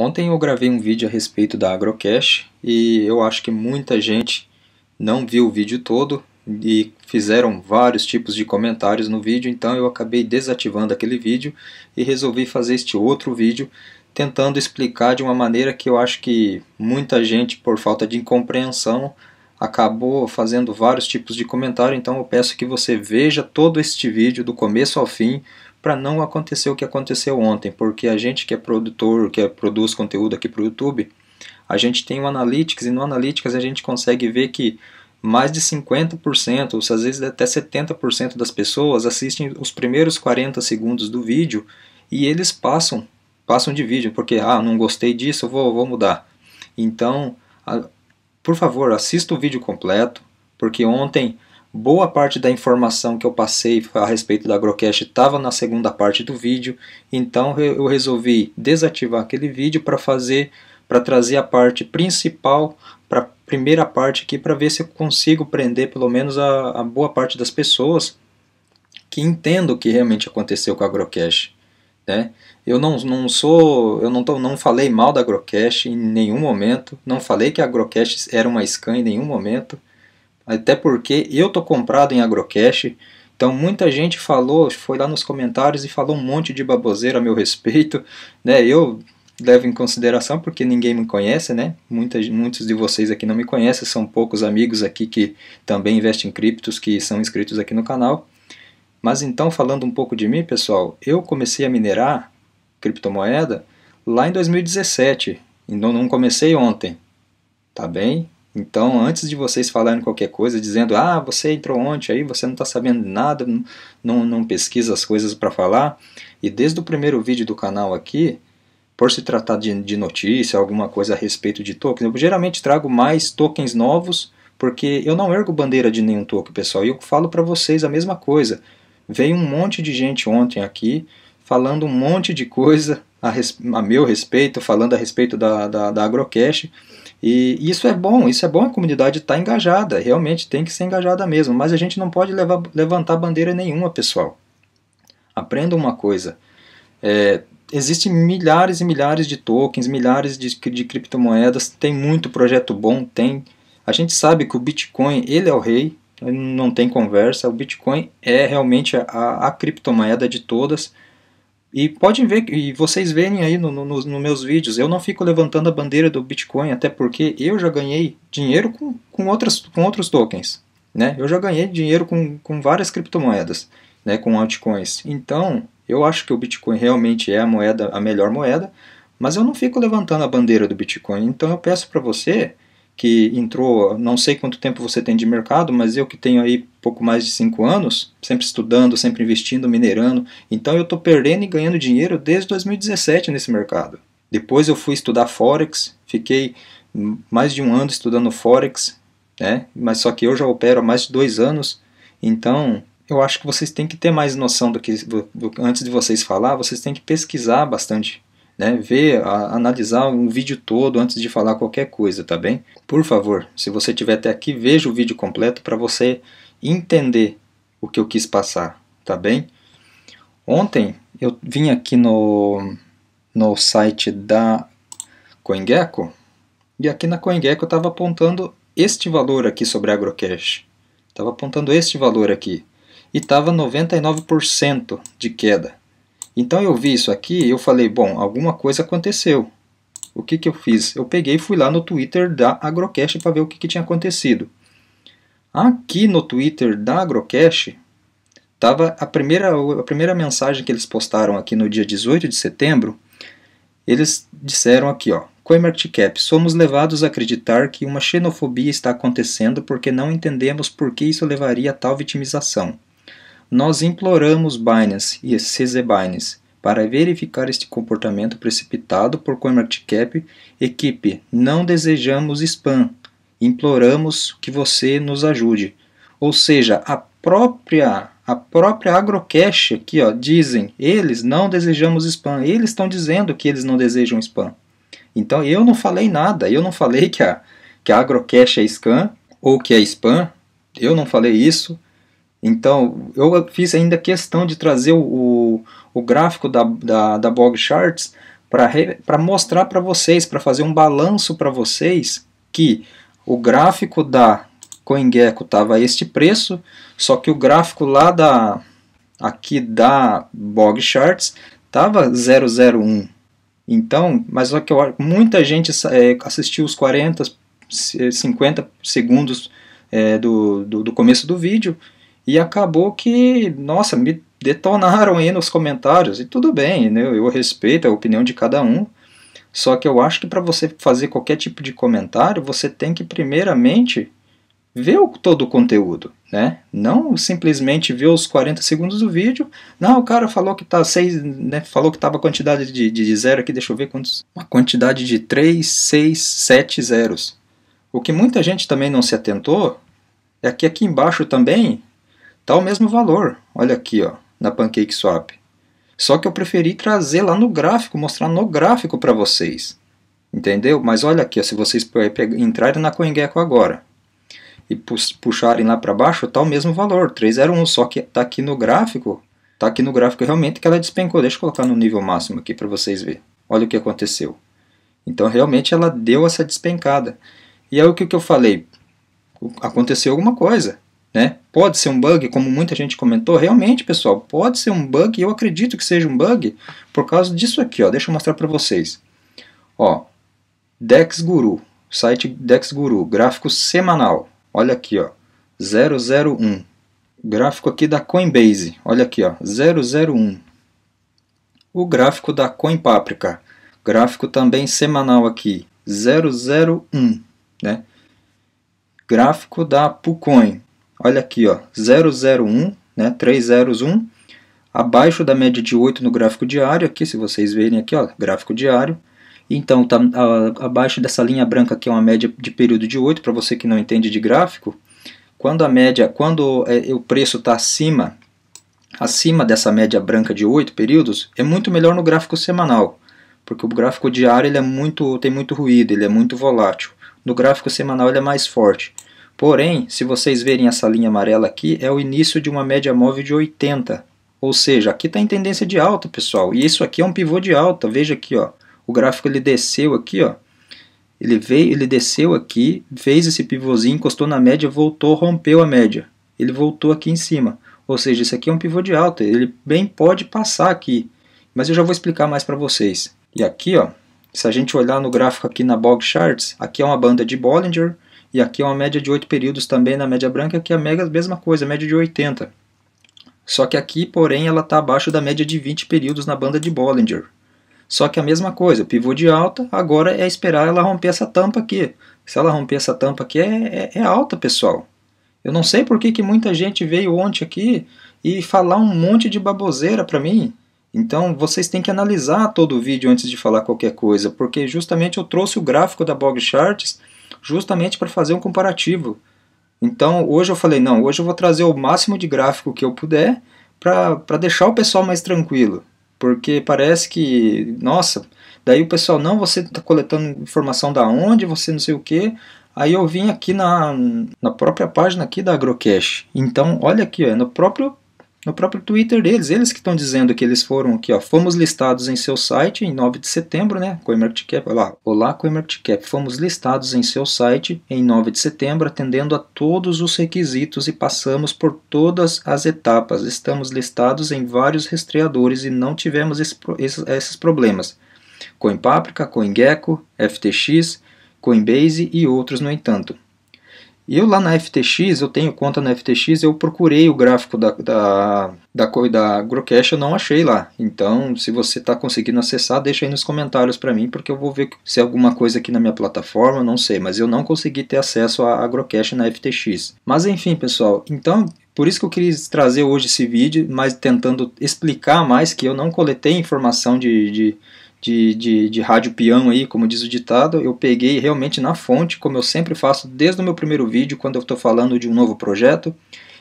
Ontem eu gravei um vídeo a respeito da Agrocash e eu acho que muita gente não viu o vídeo todo e fizeram vários tipos de comentários no vídeo, então eu acabei desativando aquele vídeo e resolvi fazer este outro vídeo tentando explicar de uma maneira que eu acho que muita gente, por falta de compreensão, acabou fazendo vários tipos de comentário, então eu peço que você veja todo este vídeo do começo ao fim para não acontecer o que aconteceu ontem, porque a gente que é produtor, que é, produz conteúdo aqui para o YouTube, a gente tem o Analytics e no Analytics a gente consegue ver que mais de 50%, ou às vezes até 70% das pessoas assistem os primeiros 40 segundos do vídeo e eles passam, passam de vídeo, porque ah, não gostei disso, vou, vou mudar. Então, a, por favor, assista o vídeo completo, porque ontem Boa parte da informação que eu passei a respeito da Agrocast estava na segunda parte do vídeo, então eu resolvi desativar aquele vídeo para fazer para trazer a parte principal para a primeira parte aqui para ver se eu consigo prender pelo menos a, a boa parte das pessoas que entendam o que realmente aconteceu com a Agrocast. Né? Eu não, não sou, eu não, tô, não falei mal da Agrocast em nenhum momento, não falei que a Agrocast era uma scan em nenhum momento até porque eu tô comprado em Agrocash, então muita gente falou, foi lá nos comentários e falou um monte de baboseira a meu respeito, né? Eu levo em consideração porque ninguém me conhece, né? Muitas, muitos de vocês aqui não me conhecem, são poucos amigos aqui que também investem em criptos, que são inscritos aqui no canal. Mas então, falando um pouco de mim, pessoal, eu comecei a minerar criptomoeda lá em 2017, não, não comecei ontem, tá bem? Então, antes de vocês falarem qualquer coisa, dizendo, ah, você entrou ontem aí, você não está sabendo nada, não, não pesquisa as coisas para falar. E desde o primeiro vídeo do canal aqui, por se tratar de, de notícia, alguma coisa a respeito de tokens, eu geralmente trago mais tokens novos, porque eu não ergo bandeira de nenhum token, pessoal. E eu falo para vocês a mesma coisa. Veio um monte de gente ontem aqui, falando um monte de coisa a, res, a meu respeito, falando a respeito da, da, da Agrocash, e isso é bom, isso é bom a comunidade estar tá engajada, realmente tem que ser engajada mesmo, mas a gente não pode levar, levantar bandeira nenhuma, pessoal. Aprenda uma coisa. É, Existem milhares e milhares de tokens, milhares de, de criptomoedas, tem muito projeto bom, tem. A gente sabe que o Bitcoin, ele é o rei, não tem conversa, o Bitcoin é realmente a, a criptomoeda de todas, e podem ver, e vocês verem aí nos no, no meus vídeos, eu não fico levantando a bandeira do Bitcoin, até porque eu já ganhei dinheiro com, com, outras, com outros tokens. Né? Eu já ganhei dinheiro com, com várias criptomoedas, né? com altcoins. Então, eu acho que o Bitcoin realmente é a moeda, a melhor moeda, mas eu não fico levantando a bandeira do Bitcoin. Então, eu peço para você que entrou, não sei quanto tempo você tem de mercado, mas eu que tenho aí pouco mais de cinco anos, sempre estudando, sempre investindo, minerando. Então eu estou perdendo e ganhando dinheiro desde 2017 nesse mercado. Depois eu fui estudar Forex, fiquei mais de um ano estudando Forex, né? mas só que eu já opero há mais de dois anos, então eu acho que vocês têm que ter mais noção do que do, do, antes de vocês falar, vocês têm que pesquisar bastante, né? ver, a, analisar um vídeo todo antes de falar qualquer coisa, tá bem? Por favor, se você tiver até aqui, veja o vídeo completo para você entender o que eu quis passar, tá bem? Ontem eu vim aqui no, no site da CoinGecko e aqui na CoinGecko eu estava apontando este valor aqui sobre AgroCash. Estava apontando este valor aqui e estava 99% de queda. Então eu vi isso aqui e eu falei, bom, alguma coisa aconteceu. O que, que eu fiz? Eu peguei e fui lá no Twitter da AgroCash para ver o que, que tinha acontecido. Aqui no Twitter da Agrocash, tava a primeira, a primeira mensagem que eles postaram aqui no dia 18 de setembro, eles disseram aqui, ó, CoinMarketCap, somos levados a acreditar que uma xenofobia está acontecendo porque não entendemos por que isso levaria a tal vitimização. Nós imploramos Binance e CZ Binance para verificar este comportamento precipitado por CoinMarketCap, equipe, não desejamos spam, imploramos que você nos ajude. Ou seja, a própria a própria Agrocash aqui, ó, dizem, eles não desejamos spam. Eles estão dizendo que eles não desejam spam. Então eu não falei nada, eu não falei que a, que a Agrocash é scam ou que é spam, eu não falei isso. Então eu fiz ainda questão de trazer o, o, gráfico da, da, da Bog Charts para mostrar para vocês, para fazer um balanço para vocês que o gráfico da CoinGecko estava a este preço, só que o gráfico lá da aqui da Bog Charts estava 001. Então, mas só que eu, muita gente é, assistiu os 40, 50 segundos é, do, do, do começo do vídeo e acabou que, nossa, me detonaram aí nos comentários. E tudo bem, né? eu respeito a opinião de cada um. Só que eu acho que para você fazer qualquer tipo de comentário, você tem que primeiramente ver o, todo o conteúdo, né? Não simplesmente ver os 40 segundos do vídeo. Não, o cara falou que tá seis, né? Falou que tava a quantidade de, de, de zero aqui, deixa eu ver quantos. Uma quantidade de 3, 6, 7 zeros. O que muita gente também não se atentou é que aqui embaixo também tá o mesmo valor. Olha aqui, ó, na PancakeSwap. Só que eu preferi trazer lá no gráfico, mostrar no gráfico para vocês. Entendeu? Mas olha aqui, ó, se vocês entrarem na CoinGecko agora e puxarem lá para baixo, está o mesmo valor, 301, só que está aqui no gráfico, está aqui no gráfico realmente que ela despencou. Deixa eu colocar no nível máximo aqui para vocês verem. Olha o que aconteceu. Então realmente ela deu essa despencada. E aí o que, que eu falei? Aconteceu alguma coisa. Né? Pode ser um bug, como muita gente comentou, realmente, pessoal, pode ser um bug, eu acredito que seja um bug por causa disso aqui, ó. Deixa eu mostrar para vocês. Ó, Dex Guru, site Dex Guru, gráfico semanal. Olha aqui, ó. 001. Gráfico aqui da Coinbase. Olha aqui, ó. 001. O gráfico da Coinpaprika. Gráfico também semanal aqui. 001, né? Gráfico da Pucoin olha aqui, ó, 001, né, 301, abaixo da média de 8 no gráfico diário, aqui, se vocês verem aqui, ó, gráfico diário, então, tá abaixo dessa linha branca que é uma média de período de 8, para você que não entende de gráfico, quando a média, quando é, o preço está acima, acima dessa média branca de 8 períodos, é muito melhor no gráfico semanal, porque o gráfico diário ele é muito, tem muito ruído, ele é muito volátil. No gráfico semanal ele é mais forte. Porém, se vocês verem essa linha amarela aqui, é o início de uma média móvel de 80. Ou seja, aqui está em tendência de alta, pessoal. E isso aqui é um pivô de alta. Veja aqui, ó. O gráfico ele desceu aqui, ó. Ele veio, ele desceu aqui, fez esse pivôzinho, encostou na média, voltou, rompeu a média. Ele voltou aqui em cima. Ou seja, isso aqui é um pivô de alta. Ele bem pode passar aqui. Mas eu já vou explicar mais para vocês. E aqui, ó, se a gente olhar no gráfico aqui na Bog Charts, aqui é uma banda de Bollinger e aqui é uma média de 8 períodos também na média branca, que é a mesma coisa, média de 80. Só que aqui, porém, ela está abaixo da média de 20 períodos na banda de Bollinger. Só que a mesma coisa, pivô de alta, agora é esperar ela romper essa tampa aqui. Se ela romper essa tampa aqui, é, é, é alta, pessoal. Eu não sei por que, que muita gente veio ontem aqui e falar um monte de baboseira para mim. Então, vocês têm que analisar todo o vídeo antes de falar qualquer coisa, porque justamente eu trouxe o gráfico da Bog Charts justamente para fazer um comparativo. Então, hoje eu falei, não, hoje eu vou trazer o máximo de gráfico que eu puder para deixar o pessoal mais tranquilo. Porque parece que, nossa, daí o pessoal, não, você está coletando informação da onde, você não sei o que. Aí eu vim aqui na, na própria página aqui da Agrocash. Então, olha aqui, ó, é no próprio no próprio Twitter deles, eles que estão dizendo que eles foram aqui, ó, fomos listados em seu site em 9 de setembro, né? CoinMarketCap, olha lá, olá CoinMarketCap, fomos listados em seu site em 9 de setembro, atendendo a todos os requisitos e passamos por todas as etapas. Estamos listados em vários rastreadores e não tivemos esse, esses, esses problemas. CoinPaprika, CoinGecko, FTX, Coinbase e outros, no entanto. Eu lá na FTX, eu tenho conta na FTX, eu procurei o gráfico da, da, da, da Grocash, eu não achei lá. Então, se você está conseguindo acessar, deixa aí nos comentários para mim, porque eu vou ver se é alguma coisa aqui na minha plataforma, não sei. Mas eu não consegui ter acesso à Grocash na FTX. Mas enfim, pessoal, então por isso que eu quis trazer hoje esse vídeo, mas tentando explicar mais que eu não coletei informação de, de de, de, de rádio peão aí, como diz o ditado, eu peguei realmente na fonte, como eu sempre faço desde o meu primeiro vídeo, quando eu estou falando de um novo projeto,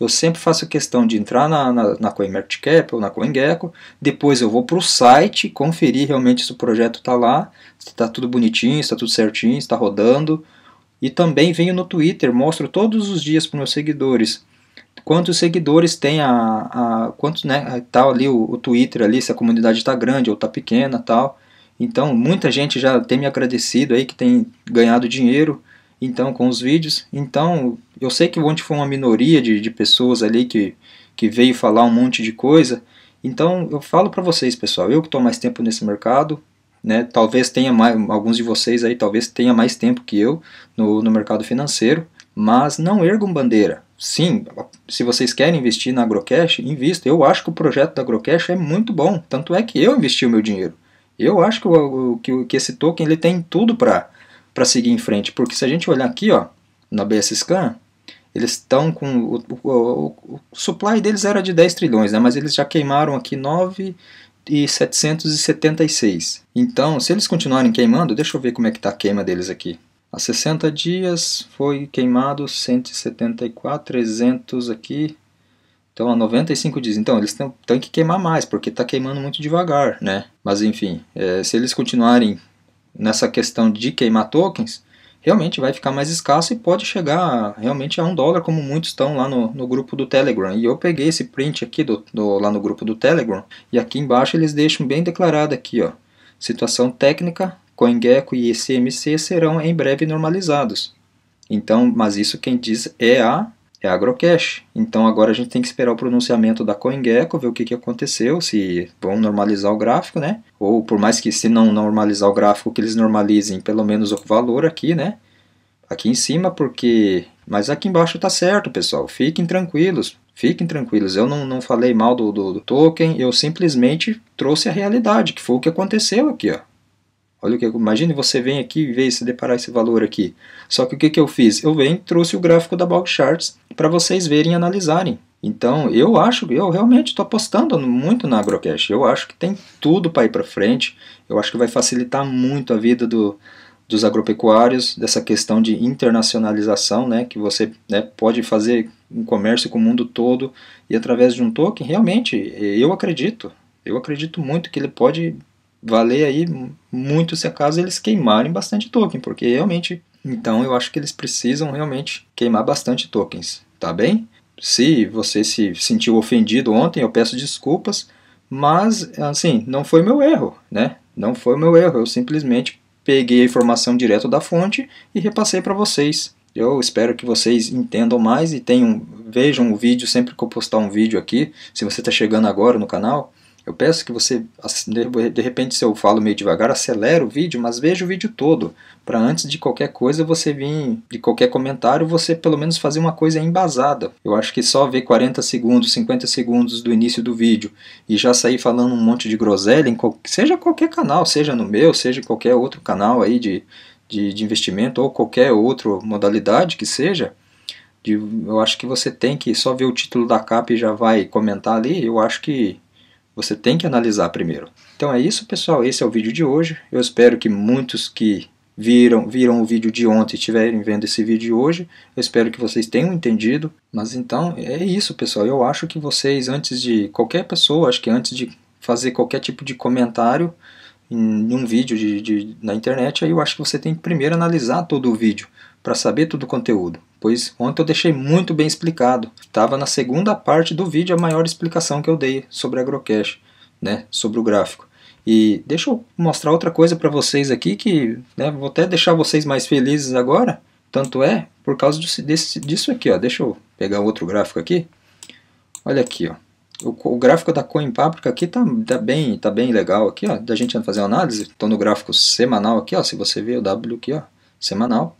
eu sempre faço questão de entrar na, na, na CoinMarketCap ou na CoinGecko, depois eu vou para o site, conferir realmente se o projeto está lá, se está tudo bonitinho, se está tudo certinho, se está rodando, e também venho no Twitter, mostro todos os dias para meus seguidores quantos seguidores tem a, a quantos né tal tá ali o, o, Twitter ali se a comunidade está grande ou está pequena tal então, muita gente já tem me agradecido aí que tem ganhado dinheiro então com os vídeos. Então, eu sei que onde foi uma minoria de, de pessoas ali que, que veio falar um monte de coisa. Então, eu falo para vocês, pessoal, eu que estou mais tempo nesse mercado, né, talvez tenha mais, alguns de vocês aí talvez tenha mais tempo que eu no, no mercado financeiro, mas não ergam bandeira. Sim, se vocês querem investir na Agrocash, invista. Eu acho que o projeto da Agrocash é muito bom, tanto é que eu investi o meu dinheiro. Eu acho que, o, que, que esse token ele tem tudo para seguir em frente, porque se a gente olhar aqui ó, na BS Scan, eles estão com. O, o, o, supply deles era de 10 trilhões, né? mas eles já queimaram aqui 9,776. Então, se eles continuarem queimando, deixa eu ver como é que está a queima deles aqui. Há 60 dias foi queimado 174, 300 aqui, então, a 95 diz, então, eles têm, têm que queimar mais, porque está queimando muito devagar, né? Mas, enfim, é, se eles continuarem nessa questão de queimar tokens, realmente vai ficar mais escasso e pode chegar realmente a um dólar, como muitos estão lá no, no grupo do Telegram. E eu peguei esse print aqui do, do, lá no grupo do Telegram, e aqui embaixo eles deixam bem declarado aqui, ó, situação técnica, CoinGecko e ECMC serão em breve normalizados. Então, mas isso quem diz é a é a Agrocash. Então agora a gente tem que esperar o pronunciamento da CoinGecko, ver o que, que aconteceu, se vão normalizar o gráfico, né? Ou por mais que se não normalizar o gráfico, que eles normalizem pelo menos o valor aqui, né? Aqui em cima, porque... Mas aqui embaixo tá certo, pessoal. Fiquem tranquilos. Fiquem tranquilos, eu não, não falei mal do, do, do token, eu simplesmente trouxe a realidade, que foi o que aconteceu aqui, ó. Olha o que imagine você vem aqui e vê se deparar esse valor aqui. Só que o que, que eu fiz? Eu venho trouxe o gráfico da Bulk Charts para vocês verem e analisarem. Então, eu acho, eu realmente estou apostando muito na Agrocash. Eu acho que tem tudo para ir para frente. Eu acho que vai facilitar muito a vida do, dos agropecuários, dessa questão de internacionalização, né, que você né, pode fazer um comércio com o mundo todo e através de um token. Realmente, eu acredito. Eu acredito muito que ele pode valer aí muito se acaso eles queimarem bastante token, porque realmente, então eu acho que eles precisam realmente queimar bastante tokens, tá bem? Se você se sentiu ofendido ontem, eu peço desculpas, mas assim, não foi meu erro, né? Não foi meu erro, eu simplesmente peguei a informação direto da fonte e repassei para vocês. Eu espero que vocês entendam mais e tenham, vejam o vídeo sempre que eu postar um vídeo aqui. Se você está chegando agora no canal, eu peço que você, de repente, se eu falo meio devagar, acelere o vídeo, mas veja o vídeo todo. Para antes de qualquer coisa você vir, de qualquer comentário, você pelo menos fazer uma coisa embasada. Eu acho que só ver 40 segundos, 50 segundos do início do vídeo e já sair falando um monte de groselha, em qual, seja qualquer canal, seja no meu, seja em qualquer outro canal aí de, de, de investimento ou qualquer outra modalidade que seja, de, eu acho que você tem que só ver o título da capa e já vai comentar ali. Eu acho que você tem que analisar primeiro. Então é isso, pessoal. Esse é o vídeo de hoje. Eu espero que muitos que viram, viram o vídeo de ontem e estiverem vendo esse vídeo de hoje, eu espero que vocês tenham entendido. Mas então é isso, pessoal. Eu acho que vocês, antes de qualquer pessoa, acho que antes de fazer qualquer tipo de comentário em um vídeo de, de na internet, aí eu acho que você tem que primeiro analisar todo o vídeo para saber todo o conteúdo pois ontem eu deixei muito bem explicado. Estava na segunda parte do vídeo a maior explicação que eu dei sobre AgroCash, né, sobre o gráfico. E deixa eu mostrar outra coisa para vocês aqui que né, vou até deixar vocês mais felizes agora. Tanto é por causa desse, disso aqui, ó. Deixa eu pegar outro gráfico aqui. Olha aqui, ó. O, o gráfico da CoinPaprika aqui tá, tá, bem, tá bem legal aqui, ó. Da gente fazer uma análise. Estou no gráfico semanal aqui, ó. Se você ver o W aqui, ó. Semanal.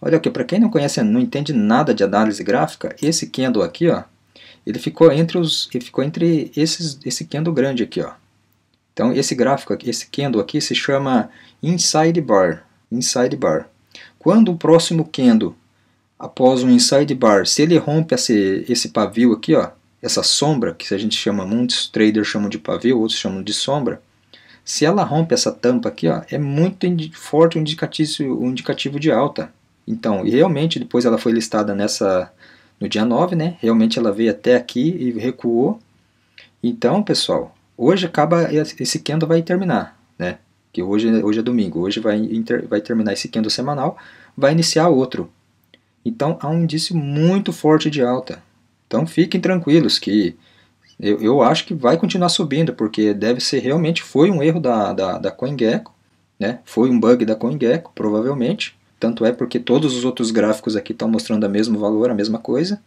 Olha aqui, para quem não conhece, não entende nada de análise gráfica, esse candle aqui, ó, ele ficou entre os, ele ficou entre esses, esse candle grande aqui, ó. Então esse gráfico, esse candle aqui se chama inside bar, inside bar. Quando o próximo candle após um inside bar, se ele rompe esse, esse pavio aqui, ó, essa sombra, que a gente chama, muitos traders chamam de pavio, outros chamam de sombra, se ela rompe essa tampa aqui, ó, é muito forte um indicativo, o indicativo de alta. Então, e realmente depois ela foi listada nessa no dia 9, né? Realmente ela veio até aqui e recuou. Então, pessoal, hoje acaba esse candle vai terminar, né? Que hoje, hoje é domingo, hoje vai, inter, vai terminar esse candle semanal, vai iniciar outro. Então, há um indício muito forte de alta. Então, fiquem tranquilos que eu, eu acho que vai continuar subindo, porque deve ser realmente foi um erro da, da, da CoinGecko, né? Foi um bug da CoinGecko, provavelmente tanto é porque todos os outros gráficos aqui estão mostrando o mesmo valor, a mesma coisa.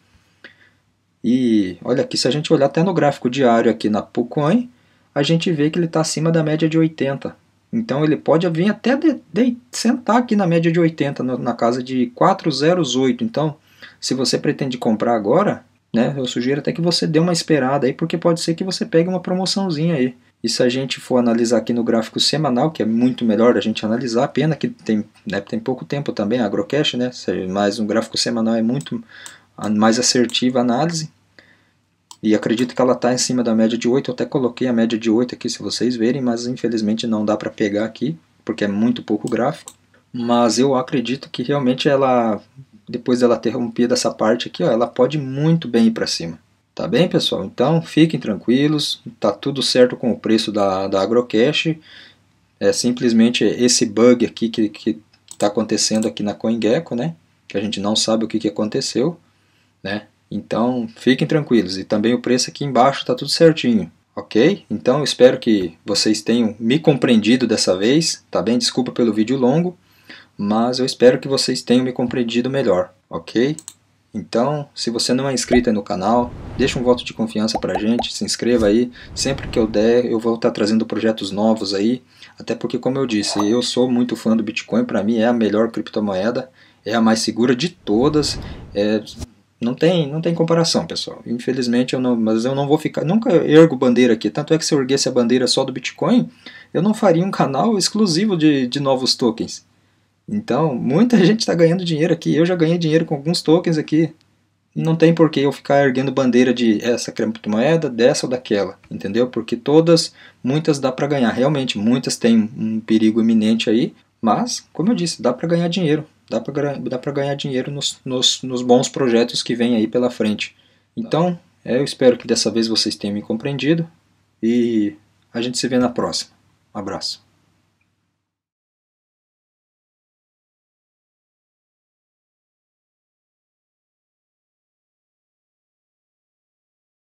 E olha aqui, se a gente olhar até no gráfico diário aqui na Pucoin, a gente vê que ele está acima da média de 80. Então ele pode vir até de, de, sentar aqui na média de 80, no, na casa de 408. Então, se você pretende comprar agora, né, eu sugiro até que você dê uma esperada aí, porque pode ser que você pegue uma promoçãozinha aí. E se a gente for analisar aqui no gráfico semanal, que é muito melhor a gente analisar, pena que tem, né, tem pouco tempo também, agrocash, né? Mas um gráfico semanal é muito mais assertiva a análise. E acredito que ela está em cima da média de 8, eu até coloquei a média de 8 aqui se vocês verem, mas infelizmente não dá para pegar aqui, porque é muito pouco gráfico. Mas eu acredito que realmente ela, depois dela ter rompido essa parte aqui, ó, ela pode muito bem ir para cima. Tá bem, pessoal? Então fiquem tranquilos, tá tudo certo com o preço da, da Agrocash. É simplesmente esse bug aqui que, que tá acontecendo aqui na CoinGecko, né? Que a gente não sabe o que, que aconteceu, né? Então fiquem tranquilos e também o preço aqui embaixo tá tudo certinho, ok? Então espero que vocês tenham me compreendido dessa vez, tá bem? Desculpa pelo vídeo longo, mas eu espero que vocês tenham me compreendido melhor, ok? Então, se você não é inscrito no canal, deixa um voto de confiança pra gente, se inscreva aí. Sempre que eu der, eu vou estar tá trazendo projetos novos aí. Até porque, como eu disse, eu sou muito fã do Bitcoin, para mim é a melhor criptomoeda, é a mais segura de todas. É, não tem, não tem comparação, pessoal. Infelizmente, eu não, mas eu não vou ficar. Nunca ergo bandeira aqui. Tanto é que se eu erguesse a bandeira só do Bitcoin, eu não faria um canal exclusivo de, de novos tokens. Então, muita gente está ganhando dinheiro aqui. Eu já ganhei dinheiro com alguns tokens aqui. Não tem por que eu ficar erguendo bandeira de essa criptomoeda, dessa ou daquela, entendeu? Porque todas, muitas dá para ganhar. Realmente, muitas têm um perigo iminente aí. Mas, como eu disse, dá para ganhar dinheiro. Dá para ganhar dinheiro nos, nos, nos bons projetos que vêm aí pela frente. Então, é, eu espero que dessa vez vocês tenham me compreendido. E a gente se vê na próxima. Um abraço.